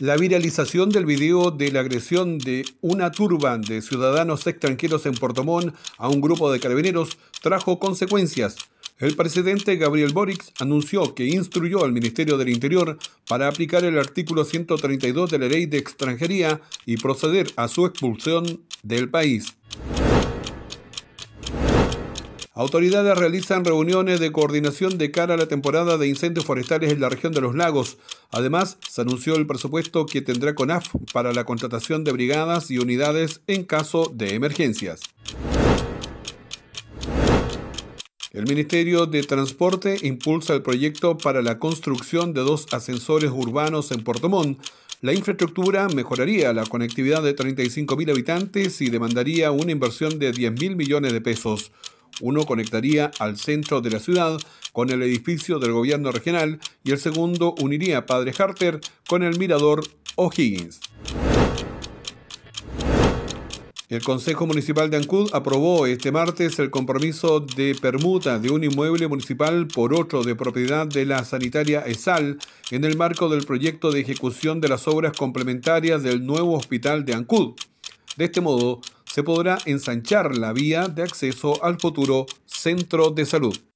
La viralización del video de la agresión de una turba de ciudadanos extranjeros en Portomón a un grupo de carabineros trajo consecuencias. El presidente Gabriel Boric anunció que instruyó al Ministerio del Interior para aplicar el artículo 132 de la Ley de Extranjería y proceder a su expulsión del país. Autoridades realizan reuniones de coordinación de cara a la temporada de incendios forestales en la región de los lagos. Además, se anunció el presupuesto que tendrá CONAF para la contratación de brigadas y unidades en caso de emergencias. El Ministerio de Transporte impulsa el proyecto para la construcción de dos ascensores urbanos en Puerto Montt. La infraestructura mejoraría la conectividad de 35.000 habitantes y demandaría una inversión de 10.000 millones de pesos. Uno conectaría al centro de la ciudad con el edificio del gobierno regional y el segundo uniría Padre Harter con el mirador O'Higgins. El Consejo Municipal de Ancud aprobó este martes el compromiso de permuta de un inmueble municipal por otro de propiedad de la sanitaria ESAL en el marco del proyecto de ejecución de las obras complementarias del nuevo hospital de Ancud. De este modo, se podrá ensanchar la vía de acceso al futuro centro de salud.